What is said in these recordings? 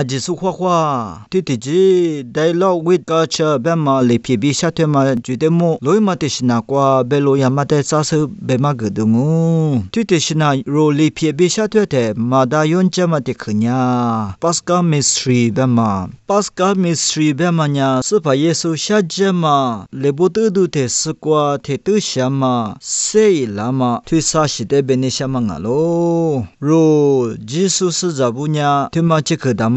အဂျီဆုခွာခွာတိတိဂျီဒိုင်လော့ဝစ်ကာချာဘဲမာလေဖြစ်ပြီးရှာတဲ့မှာကျွတ်တဲ့မို့လိုမတရှိနာကွာဘဲလိုရမတဲ့ဆာဆဘဲမကဒုံတိတိရှိနာရိုလေဖြစ်ပြီးရှာတဲ့မာဒါယွန်ချမတခညာပတ်စကာမစ်စထရီဘဲမာပတ်စကာမစ်စထရီဘဲမာညာစဖယေဆုရှာဂျမလေဘုတဒုတဲ့စကွာထေတုရှမစေလာမထွေဆာရှိတဲ့ဘဲနေရှမငါလိုရိုဂျေဆုစဇဘူညာထေမချေခဒါမ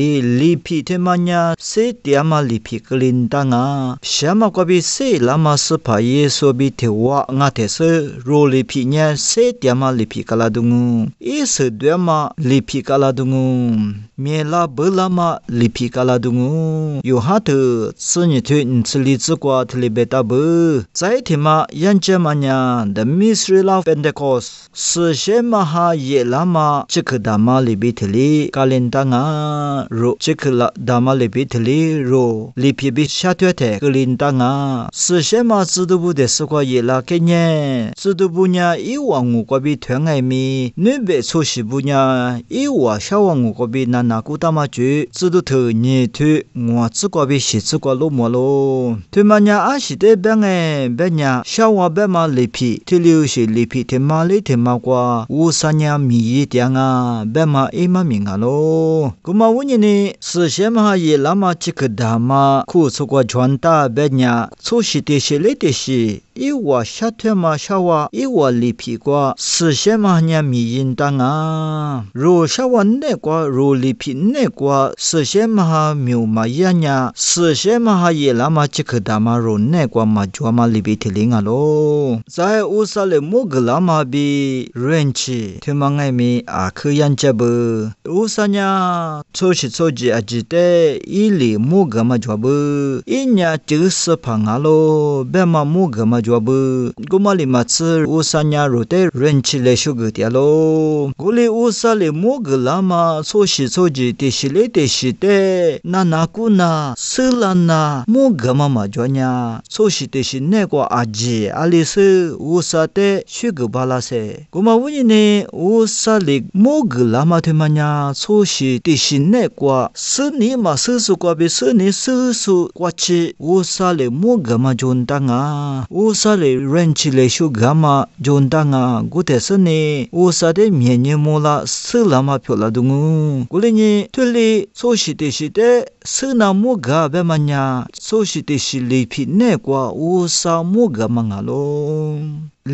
လေလီဖီထေမညာစေတျာမလီဖီကလင်တငါရှမကဘီစေလာမစဖာယေဆိုဘီထေဝငါထေဆရိုလီဖီညာစေတျာမလီဖီကလာဒုငူအေဆဒွေမလီဖီကလာဒုငူမြေလာဘလာမလီဖီကလာဒုငူယိုဟာထစညထွင်စလီစကွာထလီဘေတာဘဇိုင်ထေမယန်ချမညာဒမီစရီလာပန်ဒကော့စ်ဆရှေမဟာယေလာမချခဒမလီဘီထလီကလင်တငါရိုချစ်ခလဒါမလေပိတလီရိုလီပြပိရှာတွဲတဲ့ကလင်တငါစရှဲမစဒဘူးတဲ့စကွာယေလာကညဲစဒဘူးညာဤဝငူကပိထွန်းငိုင်မီနွဲ့ဘေဆိုရှိဘူးညာဤဝရှာဝငူကပိနာနာကုတမကျွစဒထညေထွငွာစကွာပိရှိစကွာလို့မလို့ထွမညာအရှိတဲ့ဘငဲဘညာရှာဝဘမလေပိထလီရှိလေပိထမလေးထမကွာဝူစညာမီရတငါဘမအိမမြင်ကလို့ကုမဝ니니스셰마하예라마치크다마쿠스과존타베냐소시테실레테시이와샤테마샤와이와리피과스셰마냐미인당아로샤완네과로리피네과스셰마하묘마야냐스셰마하예라마치크다마로네과마주아마리비텔링아로자에우살레모글라마비렌치테망에미아크얀제브우사냐소시 chi tso ji a ji te i li ma jwa bu. I nya chi sa ma mu ga li ma tsu u sa le le te ma ma ne ကွာစနီမဆဆကွာဘစနီဆဆကွာချေဝဆာလေမောဂမဂျွန်တငါဝဆာလေရန်ချီလေရှုဂမဂျွန်တငါဂုတေစနီဝဆာတဲ့မြညမောလာဆလာမဖြောလာဒုငုကိုလင်းထွလေဆိုရှိတေရှိတဲ့စနာမောဂဘမညာဆိုရှိတေရှိလေဖြစ်နဲ့ကွာဝဆာမောဂမငါလုံး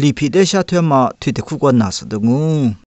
လီဖီတဲ့ရှာထွဲမှာထွေတခုကနာစဒုငု